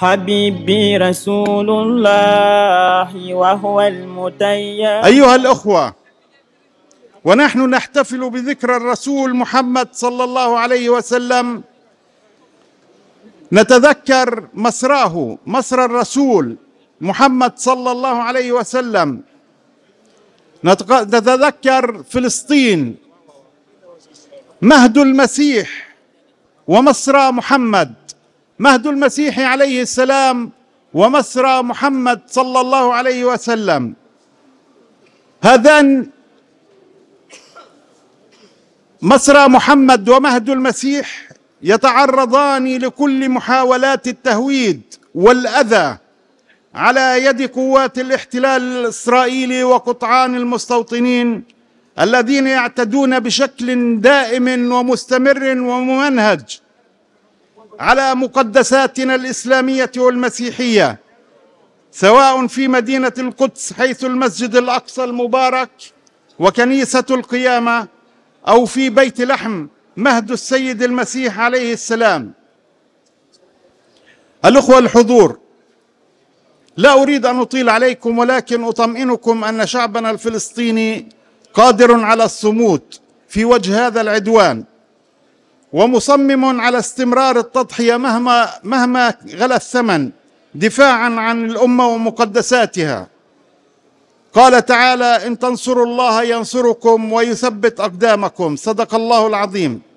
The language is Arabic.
حبيبي رسول الله وهو المتيم أيها الأخوة ونحن نحتفل بذكرى الرسول محمد صلى الله عليه وسلم نتذكر مسراه مسرى الرسول محمد صلى الله عليه وسلم نتذكر فلسطين مهد المسيح ومسرى محمد مهد المسيح عليه السلام ومسرى محمد صلى الله عليه وسلم هذان مسرى محمد ومهد المسيح يتعرضان لكل محاولات التهويد والاذى على يد قوات الاحتلال الاسرائيلي وقطعان المستوطنين الذين يعتدون بشكل دائم ومستمر وممنهج على مقدساتنا الاسلاميه والمسيحيه سواء في مدينه القدس حيث المسجد الاقصى المبارك وكنيسه القيامه او في بيت لحم مهد السيد المسيح عليه السلام الاخوه الحضور لا اريد ان اطيل عليكم ولكن اطمئنكم ان شعبنا الفلسطيني قادر على الصمود في وجه هذا العدوان ومصمم على استمرار التضحيه مهما مهما غلى الثمن دفاعا عن الامه ومقدساتها قال تعالى ان تنصروا الله ينصركم ويثبت اقدامكم صدق الله العظيم